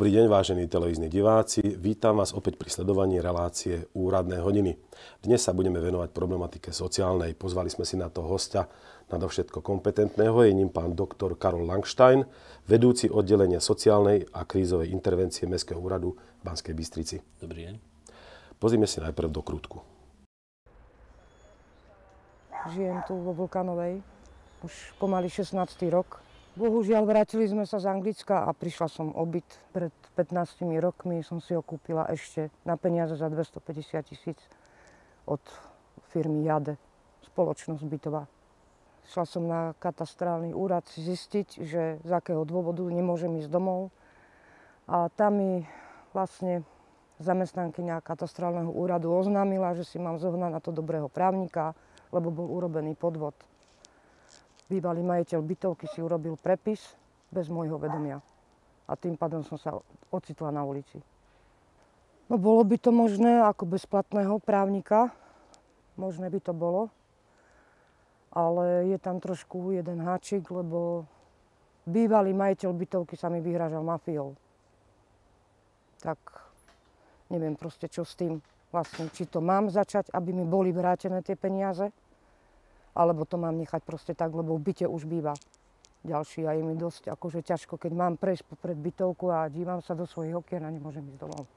Dobrý deň, vážení televízni diváci. Vítam vás opäť pri sledovaní relácie Úradné hodiny. Dnes sa budeme venovať problematike sociálnej. Pozvali sme si na to hostia, nadovšetko kompetentného, je ním pán doktor Karol Langstein, vedúci oddelenia sociálnej a krízovej intervencie Mestského úradu v Banskej Bystrici. Dobrý deň. Pozrime si najprv do krútku. Žijem tu vo Vulkanovej už pomaly 16. rok Bohužiaľ, vrátili sme sa z Anglicka a prišla som obyt. Pred 15 rokmi som si ho kúpila ešte na peniaze za 250 tisíc od firmy Jade, spoločnosť bytová. Šla som na katastrálny úrad zistiť, že z akého dôvodu nemôžem ísť domov. A tam mi vlastne zamestnankyňa katastrálneho úradu oznámila, že si mám zohnať na to dobrého právnika, lebo bol urobený podvod. Bývalý majiteľ bytovky si urobil prepis bez môjho vedomia. A tým pádom som sa ocitla na ulici. No bolo by to možné ako bezplatného právnika. Možné by to bolo. Ale je tam trošku jeden háčik, lebo bývalý majiteľ bytovky sa mi vyhražal mafiou. Tak neviem proste čo s tým vlastne, či to mám začať, aby mi boli vrátené tie peniaze, alebo to mám nechať proste tak, lebo v byte už býva ďalší a je mi dosť akože ťažko, keď mám prejsť popred bytovku a dívam sa do svojich okien a nemôžem ísť domov.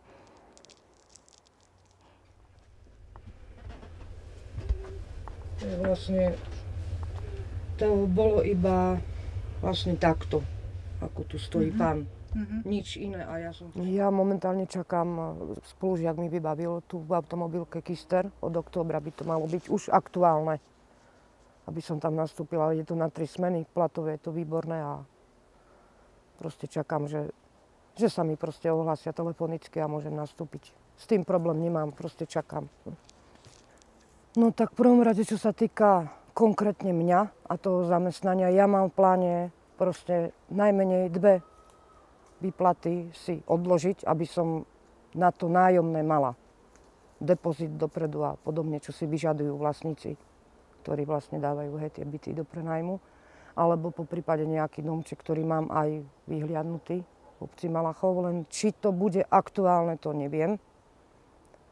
Vlastne to bolo iba vlastne takto, ako tu stojí mm-hmm. pán. Mm-hmm. Nič iné a ja som... Ja momentálne čakám, e, spolužiak mi vybavil tu v automobilke Kister, od októbra by to malo byť už aktuálne aby som tam nastúpila. Je to na tri smeny platové, je to výborné a proste čakám, že, že sa mi proste ohlasia telefonicky a môžem nastúpiť. S tým problém nemám, proste čakám. No tak v prvom rade, čo sa týka konkrétne mňa a toho zamestnania, ja mám v pláne proste najmenej dve výplaty si odložiť, aby som na to nájomné mala depozit dopredu a podobne, čo si vyžadujú vlastníci ktorí vlastne dávajú hej, tie byty do prenajmu, alebo po prípade nejaký domček, ktorý mám aj vyhliadnutý v obci Malachov, len či to bude aktuálne, to neviem.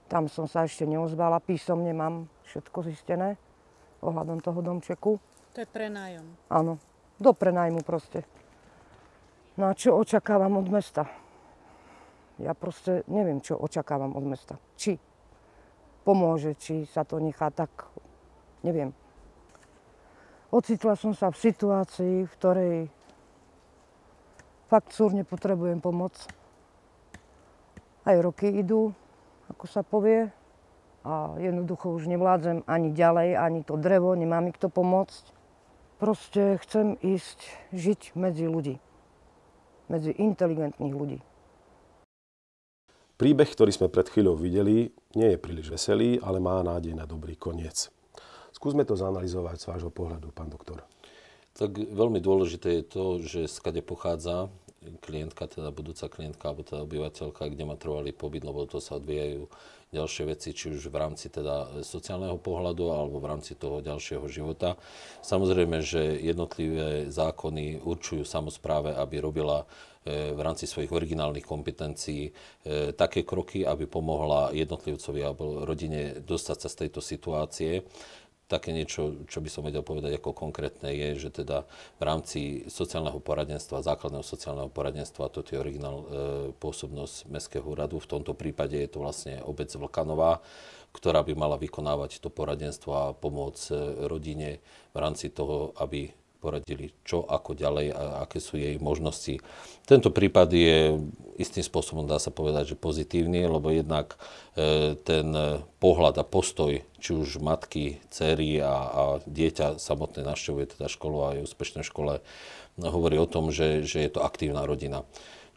Tam som sa ešte neozvala, písomne mám všetko zistené ohľadom toho domčeku. To je prenájom. Áno, do prenajmu proste. No a čo očakávam od mesta? Ja proste neviem, čo očakávam od mesta. Či pomôže, či sa to nechá tak, neviem. Ocitla som sa v situácii, v ktorej fakt súrne potrebujem pomoc. Aj roky idú, ako sa povie. A jednoducho už nevládzem ani ďalej, ani to drevo, nemá mi kto pomôcť. Proste chcem ísť žiť medzi ľudí. Medzi inteligentných ľudí. Príbeh, ktorý sme pred chvíľou videli, nie je príliš veselý, ale má nádej na dobrý koniec. Skúsme to zanalizovať z vášho pohľadu, pán doktor. Tak veľmi dôležité je to, že skade pochádza klientka, teda budúca klientka alebo teda obyvateľka, kde má trvalý pobyt, lebo to sa odvíjajú ďalšie veci, či už v rámci teda sociálneho pohľadu alebo v rámci toho ďalšieho života. Samozrejme, že jednotlivé zákony určujú samozpráve, aby robila e, v rámci svojich originálnych kompetencií e, také kroky, aby pomohla jednotlivcovi alebo rodine dostať sa z tejto situácie také niečo, čo by som vedel povedať ako konkrétne, je, že teda v rámci sociálneho poradenstva, základného sociálneho poradenstva, toto je originál e, pôsobnosť Mestského úradu, v tomto prípade je to vlastne obec Vlkanová, ktorá by mala vykonávať to poradenstvo a pomôcť e, rodine v rámci toho, aby poradili, čo ako ďalej a aké sú jej možnosti. Tento prípad je istým spôsobom, dá sa povedať, že pozitívny, lebo jednak e, ten pohľad a postoj, či už matky, cery a, a dieťa samotné navštevuje teda školu a je úspešné v škole, hovorí o tom, že, že je to aktívna rodina.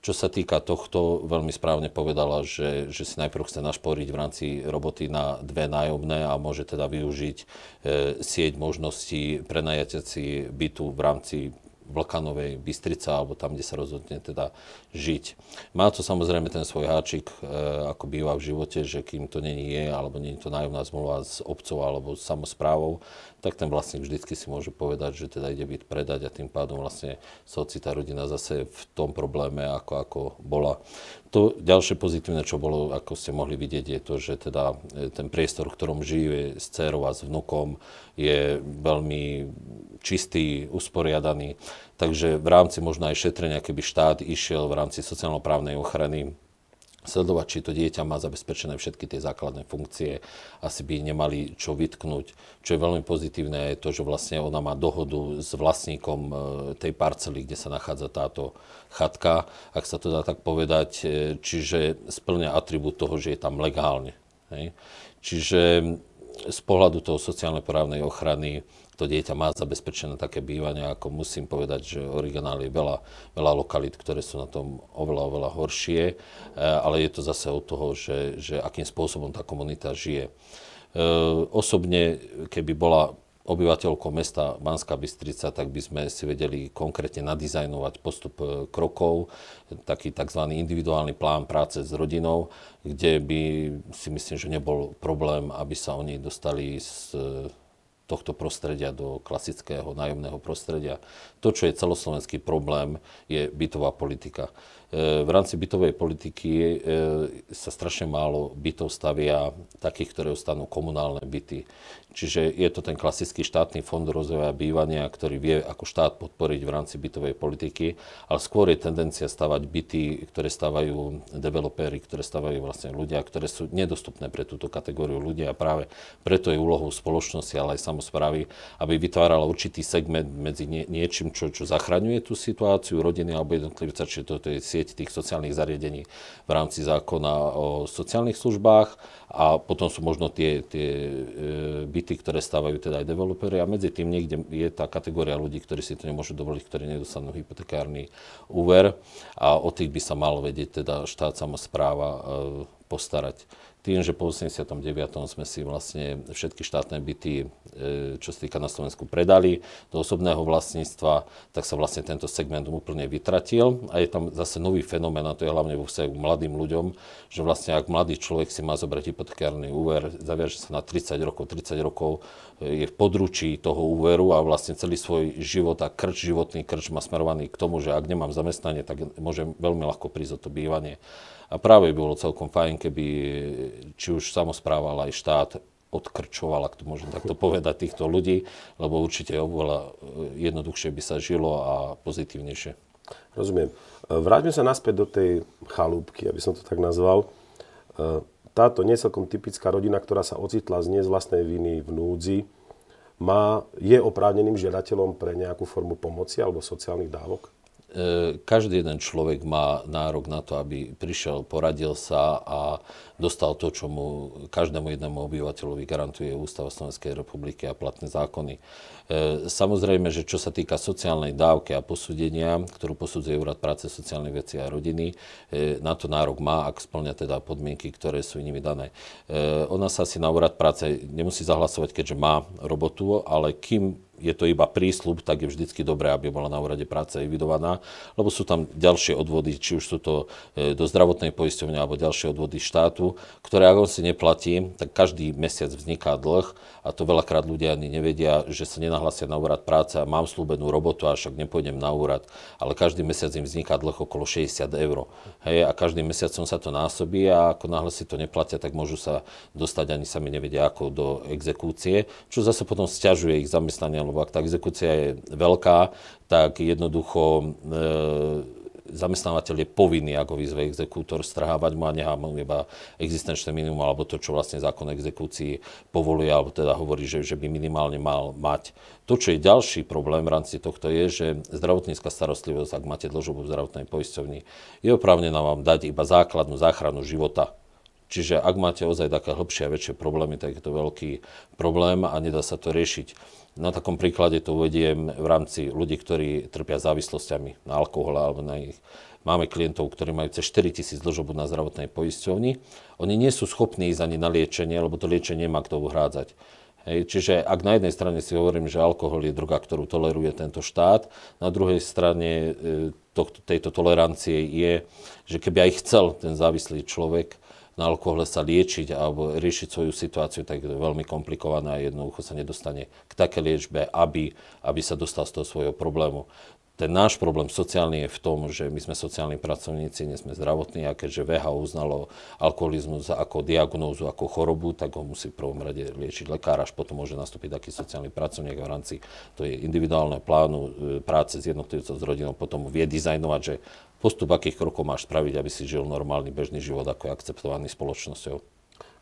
Čo sa týka tohto, veľmi správne povedala, že, že si najprv chce našporiť v rámci roboty na dve nájomné a môže teda využiť e, sieť možností prenajateci bytu v rámci Vlkanovej, Bystrica, alebo tam, kde sa rozhodne teda žiť. Má to samozrejme ten svoj háčik, e, ako býva v živote, že kým to není je, alebo není to nájomná zmluva s obcov alebo s samozprávou, tak ten vlastník vždycky si môže povedať, že teda ide byť predať a tým pádom vlastne sa ocitá rodina zase v tom probléme, ako, ako bola to ďalšie pozitívne, čo bolo, ako ste mohli vidieť, je to, že teda e, ten priestor, v ktorom žije s dcerou a s vnukom, je veľmi čistý, usporiadaný. Takže v rámci možno aj šetrenia, keby štát išiel v rámci sociálno-právnej ochrany sledovať, či to dieťa má zabezpečené všetky tie základné funkcie, asi by nemali čo vytknúť. Čo je veľmi pozitívne je to, že vlastne ona má dohodu s vlastníkom e, tej parcely, kde sa nachádza táto chatka, ak sa to dá tak povedať, e, čiže splňa atribút toho, že je tam legálne. Hej. Čiže z pohľadu toho sociálne-právnej ochrany to dieťa má zabezpečené také bývanie, ako musím povedať, že originál je veľa, veľa lokalít, ktoré sú na tom oveľa, oveľa horšie, e, ale je to zase od toho, že, že akým spôsobom tá komunita žije. E, osobne, keby bola obyvateľkou mesta Banská Bystrica, tak by sme si vedeli konkrétne nadizajnovať postup e, krokov, taký tzv. individuálny plán práce s rodinou, kde by si myslím, že nebol problém, aby sa oni dostali z tohto prostredia do klasického nájomného prostredia. To, čo je celoslovenský problém, je bytová politika. E, v rámci bytovej politiky e, sa strašne málo bytov stavia takých, ktoré ostanú komunálne byty. Čiže je to ten klasický štátny fond rozvoja bývania, ktorý vie ako štát podporiť v rámci bytovej politiky, ale skôr je tendencia stavať byty, ktoré stavajú developéry, ktoré stavajú vlastne ľudia, ktoré sú nedostupné pre túto kategóriu ľudia a práve preto je úlohou spoločnosti, ale aj samozprávy, aby vytvárala určitý segment medzi nie, niečím, čo, čo zachraňuje tú situáciu rodiny alebo jednotlivca, čiže to je sieť tých sociálnych zariadení v rámci zákona o sociálnych službách a potom sú možno tie, tie e, byty byty, ktoré stávajú teda aj developery a medzi tým niekde je tá kategória ľudí, ktorí si to nemôžu dovoliť, ktorí nedostanú hypotekárny úver a o tých by sa malo vedieť, teda štát samozpráva e, postarať tým, že po 89. sme si vlastne všetky štátne byty, e, čo sa týka na Slovensku, predali do osobného vlastníctva, tak sa vlastne tento segment úplne vytratil. A je tam zase nový fenomén, a to je hlavne vo vzťahu k mladým ľuďom, že vlastne ak mladý človek si má zobrať hypotekárny úver, zaviaže sa na 30 rokov, 30 rokov e, je v područí toho úveru a vlastne celý svoj život a krč, životný krč má smerovaný k tomu, že ak nemám zamestnanie, tak môžem veľmi ľahko prísť o to bývanie. A práve by bolo celkom fajn, keby či už samozpráva, ale aj štát odkrčoval, ak to môžem takto povedať, týchto ľudí, lebo určite oveľa e, jednoduchšie by sa žilo a pozitívnejšie. Rozumiem. E, vráťme sa naspäť do tej chalúbky, aby som to tak nazval. E, táto necelkom typická rodina, ktorá sa ocitla z nie z vlastnej viny v núdzi, má, je oprávneným žiadateľom pre nejakú formu pomoci alebo sociálnych dávok? E, každý jeden človek má nárok na to, aby prišiel, poradil sa a dostal to, čo mu každému jednému obyvateľovi garantuje Ústava Slovenskej republiky a platné zákony. E, samozrejme, že čo sa týka sociálnej dávky a posúdenia, ktorú posudzuje Úrad práce, sociálnej veci a rodiny, e, na to nárok má, ak splňa teda podmienky, ktoré sú nimi dané. Ona sa si na Úrad práce nemusí zahlasovať, keďže má robotu, ale kým je to iba prísľub, tak je vždycky dobré, aby bola na úrade práce evidovaná, lebo sú tam ďalšie odvody, či už sú to e, do zdravotnej poisťovne alebo ďalšie odvody štátu, ktoré ak on si neplatí, tak každý mesiac vzniká dlh a to veľakrát ľudia ani nevedia, že sa nenahlasia na úrad práce a mám slúbenú robotu a však nepôjdem na úrad, ale každý mesiac im vzniká dlh okolo 60 eur. Hej, a mesiac mesiacom sa to násobí a ako náhle si to neplatia, tak môžu sa dostať ani sami nevedia ako do exekúcie, čo zase potom stiažuje ich zamestnanie lebo ak tá exekúcia je veľká, tak jednoducho e, zamestnávateľ je povinný, ako vyzve exekútor, strhávať mu a nechá mu iba existenčné minimum, alebo to, čo vlastne zákon exekúcii povoluje, alebo teda hovorí, že, že by minimálne mal mať. To, čo je ďalší problém v rámci tohto, je, že zdravotnícka starostlivosť, ak máte dlžobu v zdravotnej poisťovni, je oprávnená vám dať iba základnú záchranu života. Čiže ak máte ozaj také hĺbšie a väčšie problémy, tak je to veľký problém a nedá sa to riešiť na takom príklade to uvediem v rámci ľudí, ktorí trpia závislosťami na alkohol alebo na ich. Máme klientov, ktorí majú cez 4 tisíc dlžobu na zdravotnej poisťovni. Oni nie sú schopní ísť ani na liečenie, lebo to liečenie má kto uhrádzať. Hej, čiže ak na jednej strane si hovorím, že alkohol je droga, ktorú toleruje tento štát, na druhej strane e, to, tejto tolerancie je, že keby aj chcel ten závislý človek na alkohole sa liečiť alebo riešiť svoju situáciu, tak je veľmi komplikované a jednoducho sa nedostane k také liečbe, aby, aby sa dostal z toho svojho problému. Ten náš problém sociálny je v tom, že my sme sociálni pracovníci, nie sme zdravotní a keďže VH uznalo alkoholizmus ako diagnózu, ako chorobu, tak ho musí v prvom rade liečiť lekár, až potom môže nastúpiť taký sociálny pracovník v rámci to je individuálne plánu e, práce s jednotlivcom, s rodinou, potom vie dizajnovať, že postup, akých krokov máš spraviť, aby si žil normálny bežný život, ako je akceptovaný spoločnosťou.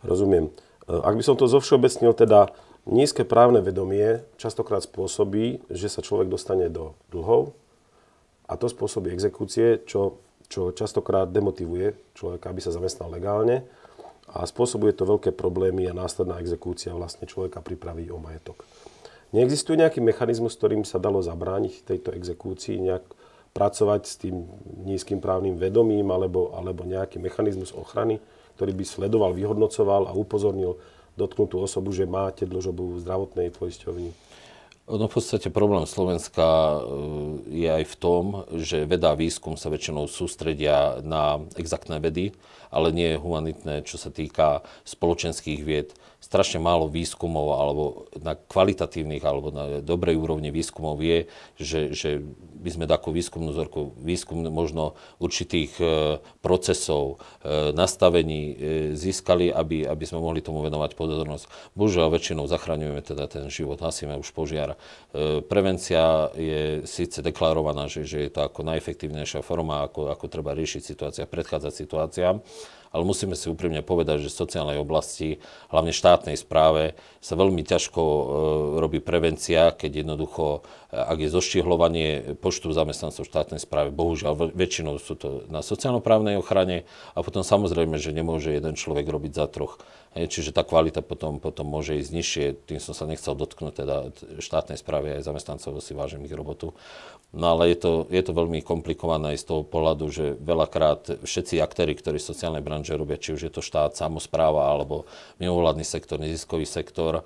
Rozumiem. E, ak by som to zovšeobecnil, teda nízke právne vedomie častokrát spôsobí, že sa človek dostane do dlhov a to spôsobí exekúcie, čo, čo častokrát demotivuje človeka, aby sa zamestnal legálne a spôsobuje to veľké problémy a následná exekúcia vlastne človeka pripraví o majetok. Neexistuje nejaký mechanizmus, ktorým sa dalo zabrániť tejto exekúcii, nejak, pracovať s tým nízkym právnym vedomím alebo, alebo nejaký mechanizmus ochrany, ktorý by sledoval, vyhodnocoval a upozornil dotknutú osobu, že máte dlžobu v zdravotnej poisťovni? No v podstate problém Slovenska eh, je aj v tom, že veda a výskum sa väčšinou sústredia na exaktné vedy ale nie je humanitné, čo sa týka spoločenských vied. Strašne málo výskumov, alebo na kvalitatívnych, alebo na dobrej úrovni výskumov je, že, že by sme takú výskumnú zorku, výskum možno určitých e, procesov, e, nastavení e, získali, aby, aby sme mohli tomu venovať pozornosť. Bohužiaľ, väčšinou zachraňujeme teda ten život, hasíme už požiar. prevencia je síce deklarovaná, že, že je to ako najefektívnejšia forma, ako, ako treba riešiť situácia, predchádzať situáciám, ale musíme si úprimne povedať, že v sociálnej oblasti, hlavne štátnej správe, sa veľmi ťažko e, robí prevencia, keď jednoducho E, ak je zoštihľovanie počtu zamestnancov štátnej správy, bohužiaľ väčšinou sú to na sociálnoprávnej ochrane a potom samozrejme, že nemôže jeden človek robiť za troch. Hej, čiže tá kvalita potom, potom môže ísť nižšie, tým som sa nechcel dotknúť teda štátnej správy aj zamestnancov, si vážim ich robotu. No ale je to, je to veľmi komplikované aj z toho pohľadu, že veľakrát všetci aktéry, ktorí v sociálnej branže robia, či už je to štát, samozpráva alebo mimovládny sektor, neziskový sektor,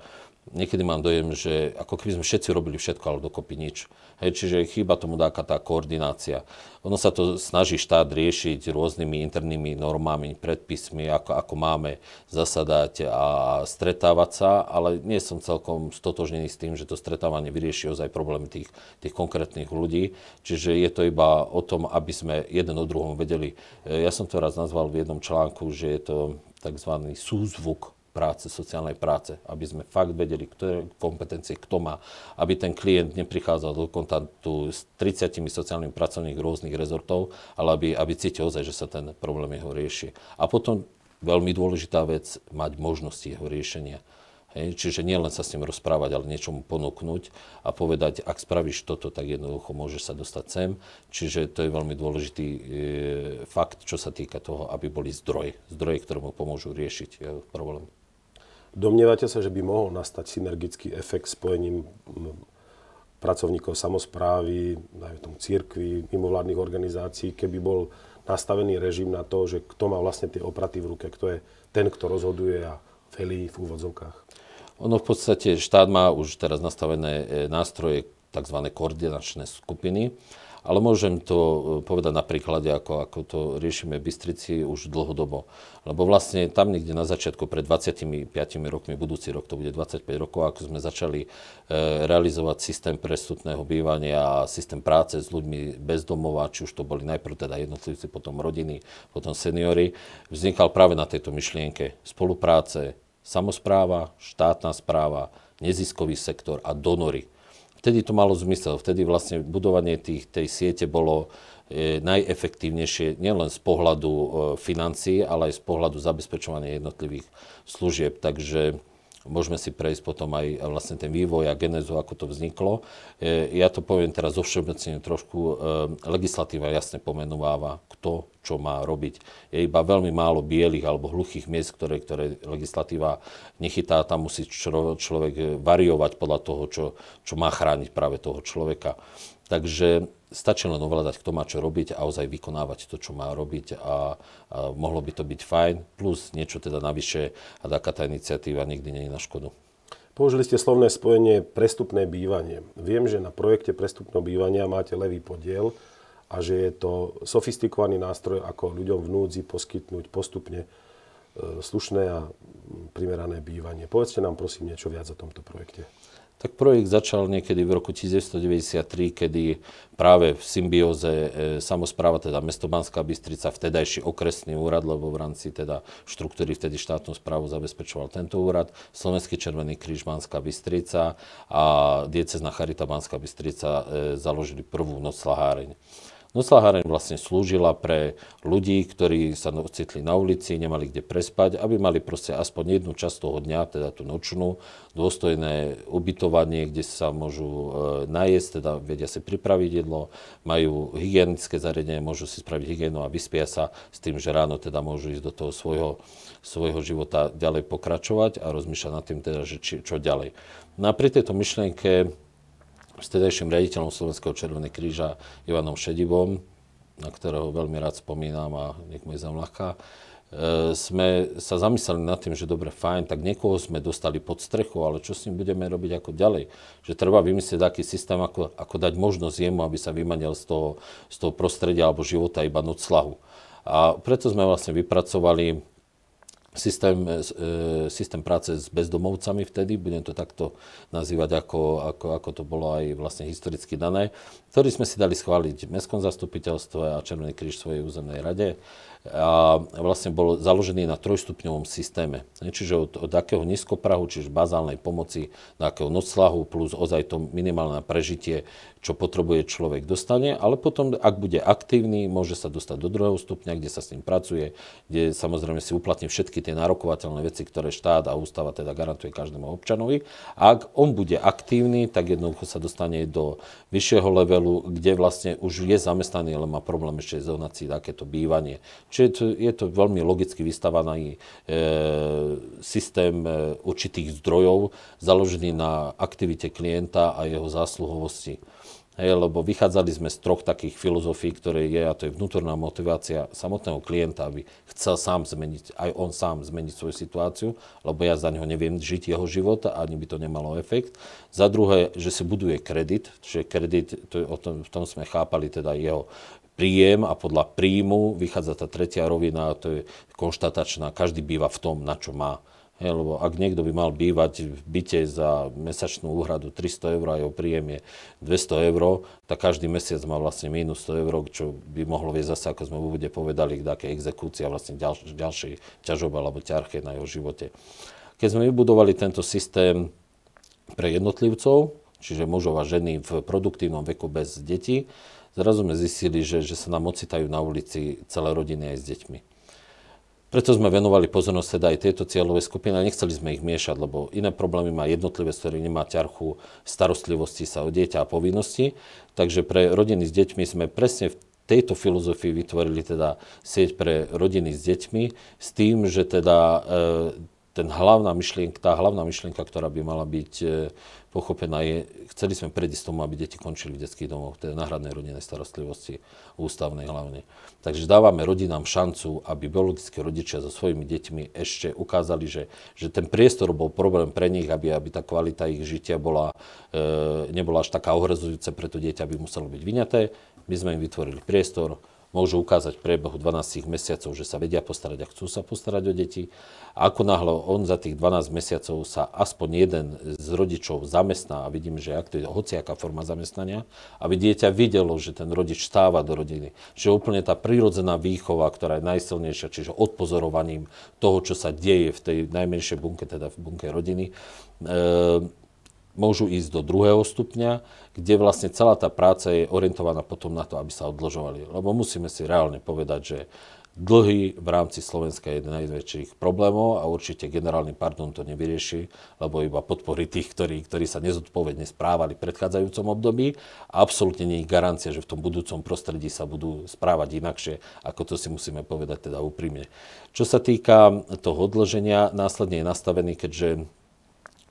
niekedy mám dojem, že ako keby sme všetci robili všetko, ale dokopy nič. Hej, čiže chýba tomu dáka tá koordinácia. Ono sa to snaží štát riešiť rôznymi internými normami, predpismi, ako, ako máme zasadať a stretávať sa, ale nie som celkom stotožnený s tým, že to stretávanie vyrieši ozaj problémy tých, tých konkrétnych ľudí. Čiže je to iba o tom, aby sme jeden o druhom vedeli. E, ja som to raz nazval v jednom článku, že je to tzv. súzvuk práce, sociálnej práce, aby sme fakt vedeli, ktoré kompetencie kto má, aby ten klient neprichádzal do kontaktu s 30 sociálnymi pracovníkmi rôznych rezortov, ale aby, aby cítil ozaj, že sa ten problém jeho rieši. A potom veľmi dôležitá vec, mať možnosti jeho riešenia. Hej, čiže nielen sa s ním rozprávať, ale niečo mu ponúknuť a povedať, ak spravíš toto, tak jednoducho môže sa dostať sem. Čiže to je veľmi dôležitý e, fakt, čo sa týka toho, aby boli zdroje, zdroje, ktoré mu pomôžu riešiť e, problém. Domnievate sa, že by mohol nastať synergický efekt spojením pracovníkov samozprávy, najmä tomu církvy, mimovládnych organizácií, keby bol nastavený režim na to, že kto má vlastne tie opraty v ruke, kto je ten, kto rozhoduje a felí v úvodzovkách? Ono v podstate štát má už teraz nastavené e, nástroje, tzv. koordinačné skupiny, ale môžem to eh, povedať na príklade, ako, ako to riešime v Bystrici už dlhodobo. Lebo vlastne tam niekde na začiatku, pred 25 rokmi, budúci rok to bude 25 rokov, ako sme začali eh, realizovať systém prestupného bývania a systém práce s ľuďmi bez domova, či už to boli najprv teda jednotlivci, potom rodiny, potom seniory, vznikal práve na tejto myšlienke spolupráce, samozpráva, štátna správa, neziskový sektor a donory vtedy to malo zmysel. Vtedy vlastne budovanie tých, tej siete bolo e, najefektívnejšie nielen z pohľadu e, financií, ale aj z pohľadu zabezpečovania jednotlivých služieb. Takže Môžeme si prejsť potom aj vlastne ten vývoj a genezu, ako to vzniklo. E, ja to poviem teraz zo všeobecne trošku. E, legislatíva jasne pomenúváva, kto čo má robiť. Je iba veľmi málo bielých alebo hluchých miest, ktoré, ktoré legislatíva nechytá. Tam musí človek variovať podľa toho, čo, čo má chrániť práve toho človeka. Takže stačí len ovládať, kto má čo robiť a ozaj vykonávať to, čo má robiť a, a mohlo by to byť fajn, plus niečo teda navyše a taká tá iniciatíva nikdy nie je na škodu. Použili ste slovné spojenie prestupné bývanie. Viem, že na projekte prestupného bývania máte levý podiel a že je to sofistikovaný nástroj, ako ľuďom v núdzi poskytnúť postupne e, slušné a primerané bývanie. Povedzte nám prosím niečo viac o tomto projekte. Tak projekt začal niekedy v roku 1993, kedy práve v symbióze e, samozpráva, teda mesto Banská Bystrica, vtedajší okresný úrad, lebo v rámci teda štruktúry vtedy štátnu správu zabezpečoval tento úrad, Slovenský Červený kríž Banská Bystrica a diecezna Charita Banská Bystrica e, založili prvú noc laháreň. Noclaháreň vlastne slúžila pre ľudí, ktorí sa no- ocitli na ulici, nemali kde prespať, aby mali proste aspoň jednu časť toho dňa, teda tú nočnú, dôstojné ubytovanie, kde sa môžu e, najesť, teda vedia si pripraviť jedlo, majú hygienické zariadenie, môžu si spraviť hygienu a vyspia sa s tým, že ráno teda môžu ísť do toho svojho, svojho života ďalej pokračovať a rozmýšľať nad tým teda, že či, čo ďalej. No a pri tejto myšlienke s tedajším riaditeľom Slovenského Červeného kríža Ivanom Šedivom, na ktorého veľmi rád spomínam a nech mu je zamľahká, e, sme sa zamysleli nad tým, že dobre, fajn, tak niekoho sme dostali pod strechu, ale čo s ním budeme robiť ako ďalej? Že treba vymyslieť taký systém, ako, ako dať možnosť jemu, aby sa vymanil z toho, z toho prostredia alebo života iba noclahu. A preto sme vlastne vypracovali systém, e, e, systém práce s bezdomovcami vtedy, budem to takto nazývať, ako, ako, ako to bolo aj vlastne historicky dané, ktorý sme si dali schváliť v Mestskom zastupiteľstve a Červený kríž v svojej územnej rade a vlastne bol založený na trojstupňovom systéme. E, čiže od, od akého nízkoprahu, čiže bazálnej pomoci, do akého noclahu, plus ozaj to minimálne prežitie, čo potrebuje človek, dostane, ale potom, ak bude aktívny, môže sa dostať do druhého stupňa, kde sa s ním pracuje, kde samozrejme si uplatní všetky tie nárokovateľné veci, ktoré štát a ústava teda garantuje každému občanovi. A ak on bude aktívny, tak jednoducho sa dostane do vyššieho levelu, kde vlastne už je zamestnaný, ale má problém ešte zohnať takéto bývanie. Čiže to, je to veľmi logicky vystavaný e, systém e, určitých zdrojov, založený na aktivite klienta a jeho zásluhovosti. Hej, lebo vychádzali sme z troch takých filozofií, ktoré je, a to je vnútorná motivácia samotného klienta, aby chcel sám zmeniť, aj on sám zmeniť svoju situáciu, lebo ja za neho neviem žiť jeho život a ani by to nemalo efekt. Za druhé, že si buduje kredit, že kredit, to je, o tom, v tom sme chápali teda jeho príjem a podľa príjmu vychádza tá tretia rovina, to je konštatačná, každý býva v tom, na čo má. Hej, lebo ak niekto by mal bývať v byte za mesačnú úhradu 300 eur a jeho príjem je 200 eur, tak každý mesiac má vlastne minus 100 eur, čo by mohlo viesť zase, ako sme v úvode povedali, k také exekúcii a vlastne ďalš- ďalšej ťažobe alebo ťarche na jeho živote. Keď sme vybudovali tento systém pre jednotlivcov, čiže mužov a ženy v produktívnom veku bez detí, zrazu sme zistili, že, že sa nám ocitajú na ulici celé rodiny aj s deťmi. Preto sme venovali pozornosť teda aj tejto cieľovej skupiny a nechceli sme ich miešať, lebo iné problémy má jednotlivé, z ktorých nemá ťarchu starostlivosti sa o dieťa a povinnosti. Takže pre rodiny s deťmi sme presne v tejto filozofii vytvorili teda sieť pre rodiny s deťmi s tým, že teda e, ten hlavná myšlienka, tá hlavná myšlienka, ktorá by mala byť e, pochopená, je, chceli sme predísť tomu, aby deti končili v detských domoch, teda náhradnej rodinnej starostlivosti, ústavnej hlavne. Takže dávame rodinám šancu, aby biologické rodičia so svojimi deťmi ešte ukázali, že, že ten priestor bol problém pre nich, aby, aby tá kvalita ich žitia bola, e, nebola až taká ohrozujúca pre to dieťa, aby muselo byť vyňaté. My sme im vytvorili priestor, môžu ukázať v priebehu 12 mesiacov, že sa vedia postarať a chcú sa postarať o deti. A ako náhle on za tých 12 mesiacov sa aspoň jeden z rodičov zamestná a vidíme, že ak to je hociaká forma zamestnania, aby dieťa videlo, že ten rodič stáva do rodiny. Čiže úplne tá prírodzená výchova, ktorá je najsilnejšia, čiže odpozorovaním toho, čo sa deje v tej najmenšej bunke, teda v bunke rodiny, e- môžu ísť do druhého stupňa, kde vlastne celá tá práca je orientovaná potom na to, aby sa odložovali. Lebo musíme si reálne povedať, že dlhy v rámci Slovenska je jeden z najväčších problémov a určite generálny pardon to nevyrieši, lebo iba podporí tých, ktorí, ktorí sa nezodpovedne správali v predchádzajúcom období a absolútne nie je garancia, že v tom budúcom prostredí sa budú správať inakšie, ako to si musíme povedať teda úprimne. Čo sa týka toho odloženia, následne je nastavený, keďže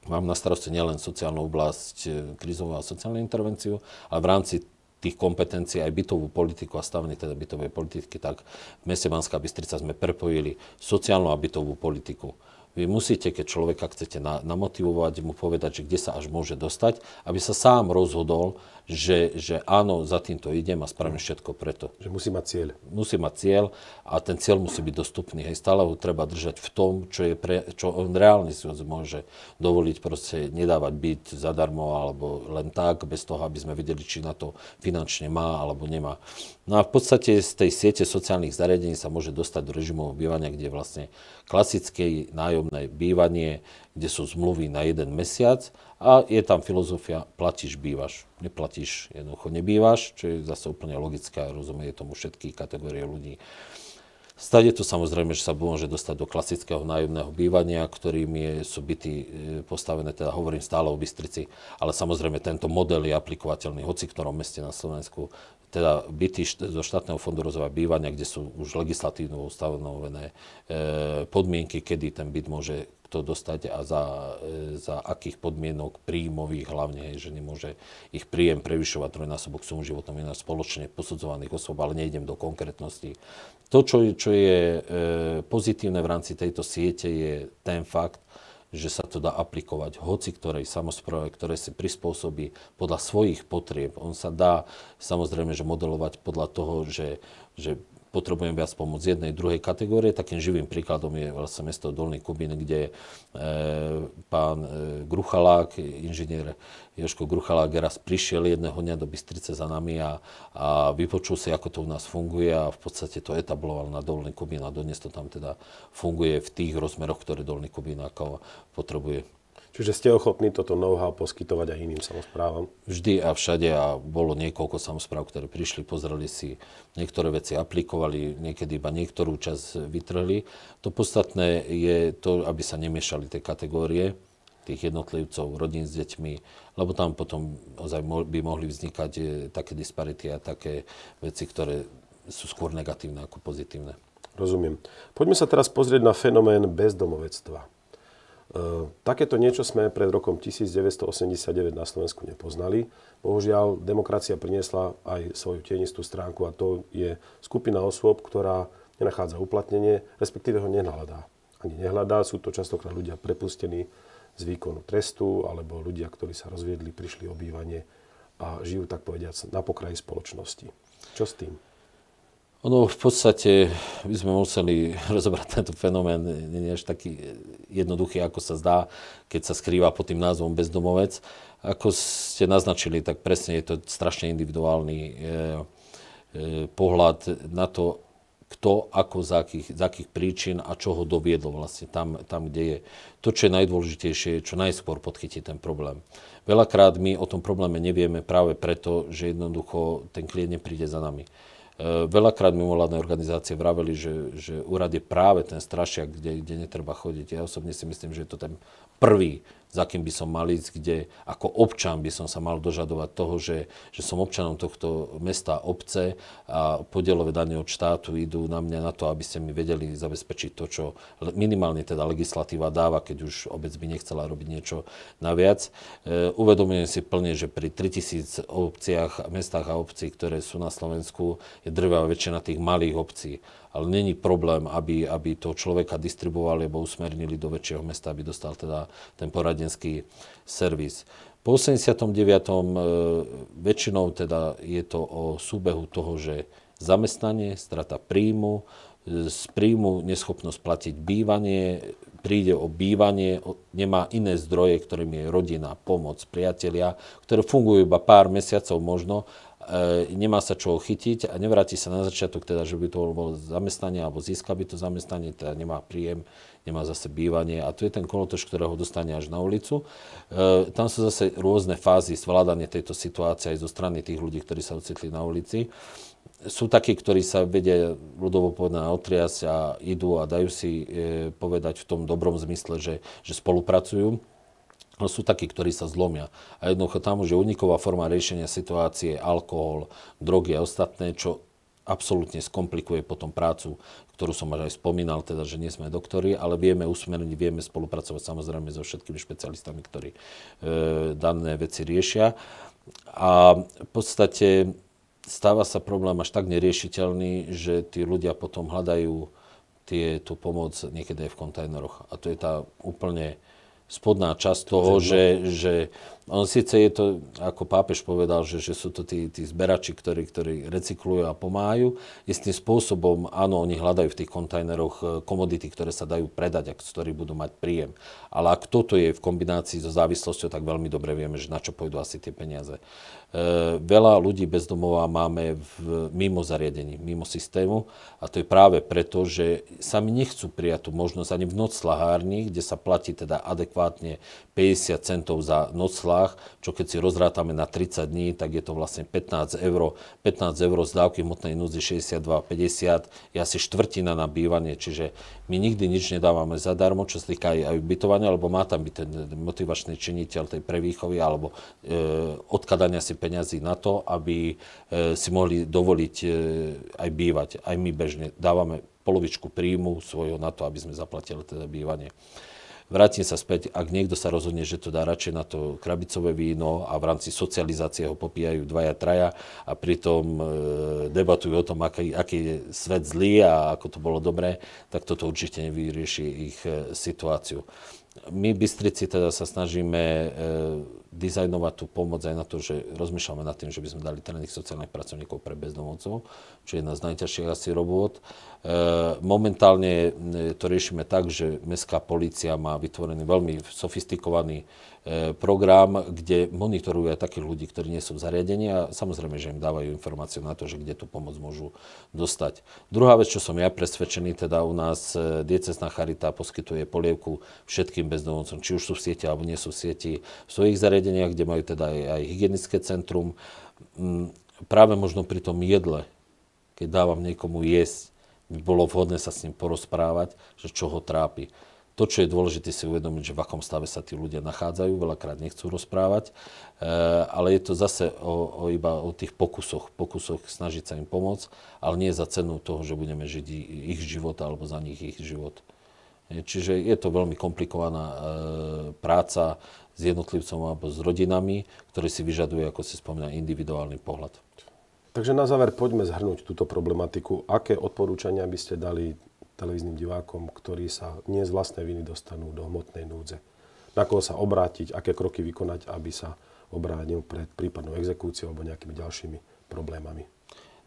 mám na starosti nielen sociálnu oblasť, e, krizovú a sociálnu intervenciu, ale v rámci tých kompetencií aj bytovú politiku a stavenie teda bytovej politiky, tak v meste Banská Bystrica sme prepojili sociálnu a bytovú politiku. Vy musíte, keď človeka chcete na, namotivovať, mu povedať, že kde sa až môže dostať, aby sa sám rozhodol, že, že áno, za týmto idem a spravím mm. všetko preto. Že musí mať cieľ. Musí mať cieľ a ten cieľ musí byť dostupný. Hej, stále ho treba držať v tom, čo, je pre, čo on reálne si môže dovoliť, proste nedávať byt zadarmo alebo len tak, bez toho, aby sme vedeli, či na to finančne má alebo nemá. No a v podstate z tej siete sociálnych zariadení sa môže dostať do režimu bývania, kde je vlastne klasický nájom nájomné bývanie, kde sú zmluvy na jeden mesiac a je tam filozofia platíš, bývaš. Neplatíš, jednoducho nebývaš, čo je zase úplne a rozumie tomu všetky kategórie ľudí. Stade tu samozrejme, že sa môže dostať do klasického nájomného bývania, ktorým je, sú byty e, postavené, teda hovorím stále o Bystrici, ale samozrejme tento model je aplikovateľný hoci ktorom meste na Slovensku, teda byty zo štátneho fondu rozvoja bývania, kde sú už legislatívne ustanovené e, podmienky, kedy ten byt môže kto dostať a za, e, za akých podmienok príjmových hlavne, hej, že nemôže ich príjem prevyšovať trojnásobok sumu životom iná spoločne posudzovaných osôb, ale nejdem do konkrétnosti. To, čo je, čo je e, pozitívne v rámci tejto siete, je ten fakt, že sa to dá aplikovať hoci ktorej samozpráve, ktoré si prispôsobí podľa svojich potrieb. On sa dá samozrejme že modelovať podľa toho, že, že potrebujem viac pomoc jednej, druhej kategórie. Takým živým príkladom je vlastne mesto Dolný Kubín, kde e, pán e, Gruchalák, inžinier Joško Gruchalák raz prišiel jedného dňa do Bystrice za nami a, a vypočul si, ako to u nás funguje a v podstate to etabloval na Dolný Kubín a dodnes to tam teda funguje v tých rozmeroch, ktoré Dolný Kubín ako potrebuje. Čiže ste ochotní toto know-how poskytovať aj iným samozprávam? Vždy a všade a bolo niekoľko samozpráv, ktoré prišli, pozreli si niektoré veci, aplikovali, niekedy iba niektorú časť vytrhli. To podstatné je to, aby sa nemiešali tie kategórie tých jednotlivcov, rodín s deťmi, lebo tam potom ozaj by mohli vznikať e, také disparity a také veci, ktoré sú skôr negatívne ako pozitívne. Rozumiem. Poďme sa teraz pozrieť na fenomén bezdomovectva. E, takéto niečo sme pred rokom 1989 na Slovensku nepoznali. Bohužiaľ, demokracia priniesla aj svoju tienistú stránku a to je skupina osôb, ktorá nenachádza uplatnenie, respektíve ho nenahľadá. Ani nehľadá, sú to častokrát ľudia prepustení z výkonu trestu alebo ľudia, ktorí sa rozviedli, prišli obývanie a žijú, tak povediac, na pokraji spoločnosti. Čo s tým? Ono v podstate, by sme museli rozobrať tento fenomén, e, nie je až taký e, jednoduchý, ako sa zdá, keď sa skrýva pod tým názvom bezdomovec. Ako ste naznačili, tak presne je to strašne individuálny e, e, pohľad na to, kto, ako, z akých, z akých príčin a čo ho doviedlo vlastne tam, tam, kde je. To, čo je najdôležitejšie, je čo najskôr podchytiť ten problém. Veľakrát my o tom probléme nevieme práve preto, že jednoducho ten klient nepríde za nami. E, veľakrát mimovládne organizácie vraveli, že, že úrad je práve ten strašiak, kde, kde netreba chodiť. Ja osobne si myslím, že je to ten prvý za kým by som mal ísť, kde ako občan by som sa mal dožadovať toho, že, že som občanom tohto mesta, obce a podielové dane od štátu idú na mňa na to, aby ste mi vedeli zabezpečiť to, čo minimálne teda legislatíva dáva, keď už obec by nechcela robiť niečo naviac. E, uvedomujem si plne, že pri 3000 obciach, mestách a obcí, ktoré sú na Slovensku, je drvá väčšina tých malých obcí ale není problém, aby, aby to človeka distribuovali alebo usmernili do väčšieho mesta, aby dostal teda ten poradenský servis. Po 89. E, väčšinou teda je to o súbehu toho, že zamestnanie, strata príjmu, e, z príjmu neschopnosť platiť bývanie, príde o bývanie, nemá iné zdroje, ktorým je rodina, pomoc, priatelia, ktoré fungujú iba pár mesiacov možno E, nemá sa čo chytiť a nevráti sa na začiatok, teda, že by to bolo zamestnanie alebo získa by to zamestnanie, teda nemá príjem, nemá zase bývanie a to je ten kolotoč, ktorého dostane až na ulicu. E, tam sú zase rôzne fázy zvládania tejto situácie aj zo strany tých ľudí, ktorí sa ocitli na ulici. Sú takí, ktorí sa vedia ľudovo povedané otriasť a idú a dajú si e, povedať v tom dobrom zmysle, že, že spolupracujú No sú takí, ktorí sa zlomia. A jednoducho tam už je uniková forma riešenia situácie, alkohol, drogy a ostatné, čo absolútne skomplikuje potom prácu, ktorú som aj spomínal, teda, že nie sme doktori, ale vieme usmerniť, vieme spolupracovať samozrejme so všetkými špecialistami, ktorí e, dané veci riešia. A v podstate stáva sa problém až tak neriešiteľný, že tí ľudia potom hľadajú tie, tú pomoc niekedy aj v kontajneroch. A to je tá úplne spodná časť toho, no. že, že on síce je to, ako pápež povedal, že, že sú to tí, tí zberači, ktorí, ktorí recyklujú a pomáhajú. Istým spôsobom, áno, oni hľadajú v tých kontajneroch eh, komodity, ktoré sa dajú predať a z ktorých budú mať príjem. Ale ak toto je v kombinácii so závislosťou, tak veľmi dobre vieme, že na čo pôjdu asi tie peniaze. E, veľa ľudí bez domova máme v, mimo zariadení, mimo systému a to je práve preto, že sami nechcú prijať tú možnosť ani v noclahárni, kde sa platí teda adekvátne 50 centov za noclách, čo keď si rozrátame na 30 dní, tak je to vlastne 15 eur. 15 eur z dávky hmotnej núzy 62,50 je asi štvrtina na bývanie, čiže my nikdy nič nedávame zadarmo, čo sa týka aj ubytovania, alebo má tam byť ten motivačný činiteľ tej prevýchovy alebo e, odkladania si peňazí na to, aby e, si mohli dovoliť e, aj bývať. Aj my bežne dávame polovičku príjmu svojho na to, aby sme zaplatili teda bývanie vrátim sa späť, ak niekto sa rozhodne, že to dá radšej na to krabicové víno a v rámci socializácie ho popíjajú dvaja, traja a pritom e, debatujú o tom, aký, aký je svet zlý a ako to bolo dobré, tak toto určite nevyrieši ich e, situáciu. My v Bystrici teda sa snažíme e, dizajnovať tú pomoc aj na to, že rozmýšľame nad tým, že by sme dali tréning sociálnych pracovníkov pre bezdomovcov, čo je jedna z najťažších asi robot. E, momentálne e, to riešime tak, že mestská policia má vytvorený veľmi sofistikovaný E, program, kde monitorujú aj takých ľudí, ktorí nie sú v zariadení a samozrejme, že im dávajú informáciu na to, že kde tú pomoc môžu dostať. Druhá vec, čo som ja presvedčený, teda u nás e, diecezná charita poskytuje polievku všetkým bezdomovcom, či už sú v sieti alebo nie sú v sieti, v svojich zariadeniach, kde majú teda aj, aj hygienické centrum. Mm, práve možno pri tom jedle, keď dávam niekomu jesť, by bolo vhodné sa s ním porozprávať, že čo ho trápi to, čo je dôležité si uvedomiť, že v akom stave sa tí ľudia nachádzajú, veľakrát nechcú rozprávať, eh, ale je to zase o, o iba o tých pokusoch, pokusoch snažiť sa im pomôcť, ale nie za cenu toho, že budeme žiť ich život alebo za nich ich život. Čiže je to veľmi komplikovaná eh, práca s jednotlivcom alebo s rodinami, ktorý si vyžaduje, ako si spomínal, individuálny pohľad. Takže na záver poďme zhrnúť túto problematiku. Aké odporúčania by ste dali televíznym divákom, ktorí sa nie z vlastnej viny dostanú do hmotnej núdze. Na koho sa obrátiť, aké kroky vykonať, aby sa obránil pred prípadnou exekúciou alebo nejakými ďalšími problémami.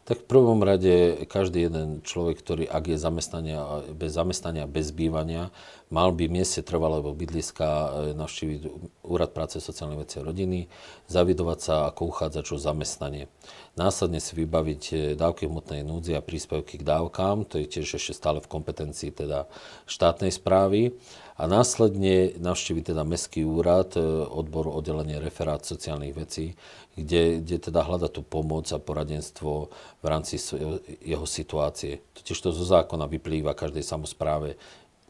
Tak v prvom rade každý jeden človek, ktorý ak je zamestnania, bez zamestnania, bez bývania, mal by mieste trvalého bydliska e, navštíviť Úrad práce, sociálnej veci a rodiny, zavidovať sa ako uchádzač o zamestnanie. Následne si vybaviť e, dávky hmotnej núdzi a príspevky k dávkám, to je tiež ešte stále v kompetencii teda štátnej správy a následne navštívi teda Mestský úrad, e, odbor oddelenie referát sociálnych vecí, kde, kde teda hľada tú pomoc a poradenstvo v rámci jeho situácie. Totiž to zo zákona vyplýva každej samozpráve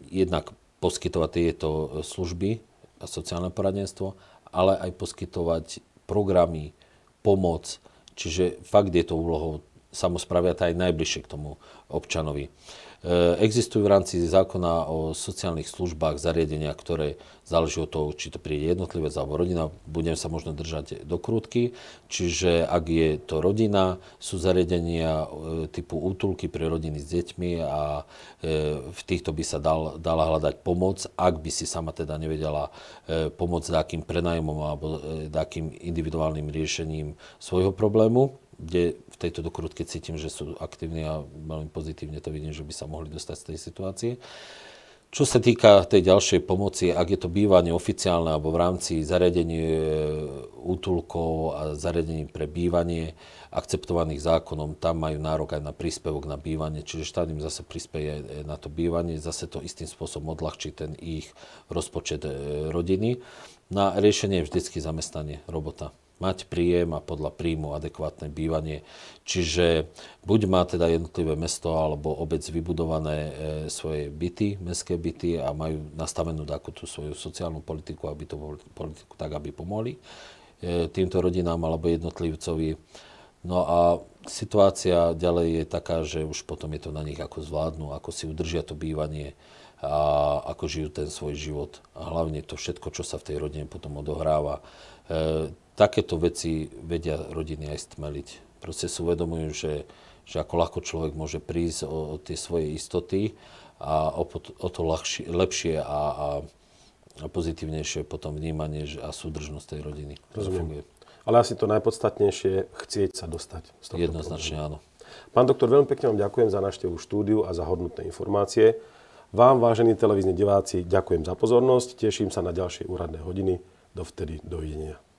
jednak poskytovať tieto e, služby a sociálne poradenstvo, ale aj poskytovať programy, pomoc, čiže fakt je to úlohou samozprávy a aj najbližšie k tomu občanovi. E, existujú v rámci zákona o sociálnych službách zariadenia, ktoré záleží od toho, či to príde jednotlivec alebo rodina, budem sa možno držať do krútky, čiže ak je to rodina, sú zariadenia e, typu útulky pre rodiny s deťmi a e, v týchto by sa dal, dala hľadať pomoc, ak by si sama teda nevedela pomôcť takým prenajmom alebo takým individuálnym riešením svojho problému kde v tejto dokrutke cítim, že sú aktívni a veľmi pozitívne to vidím, že by sa mohli dostať z tej situácie. Čo sa týka tej ďalšej pomoci, ak je to bývanie oficiálne alebo v rámci zariadení e, útulkov a zariadení pre bývanie akceptovaných zákonom, tam majú nárok aj na príspevok na bývanie, čiže štát im zase prispieje e, na to bývanie, zase to istým spôsobom odľahčí ten ich rozpočet e, rodiny. Na riešenie je vždycky zamestnanie robota mať príjem a podľa príjmu adekvátne bývanie. Čiže buď má teda jednotlivé mesto alebo obec vybudované e, svoje byty, mestské byty a majú nastavenú takú tú svoju sociálnu politiku a bytovú politiku tak, aby pomohli e, týmto rodinám alebo jednotlivcovi. No a situácia ďalej je taká, že už potom je to na nich, ako zvládnu, ako si udržia to bývanie a ako žijú ten svoj život. A hlavne to všetko, čo sa v tej rodine potom odohráva. E, takéto veci vedia rodiny aj stmeliť. Proste si uvedomujú, že, že ako ľahko človek môže prísť o, o tie svoje istoty a o, o to ľahšie, lepšie a, a, a pozitívnejšie potom vnímanie a súdržnosť tej rodiny. Rozumiem. Ale asi to najpodstatnejšie chcieť sa dostať. Z Jednoznačne problému. áno. Pán doktor, veľmi pekne vám ďakujem za návštevu štúdiu a za hodnotné informácie. Vám, vážení televízni diváci, ďakujem za pozornosť. Teším sa na ďalšie úradné hodiny. Dovtedy, dovidenia.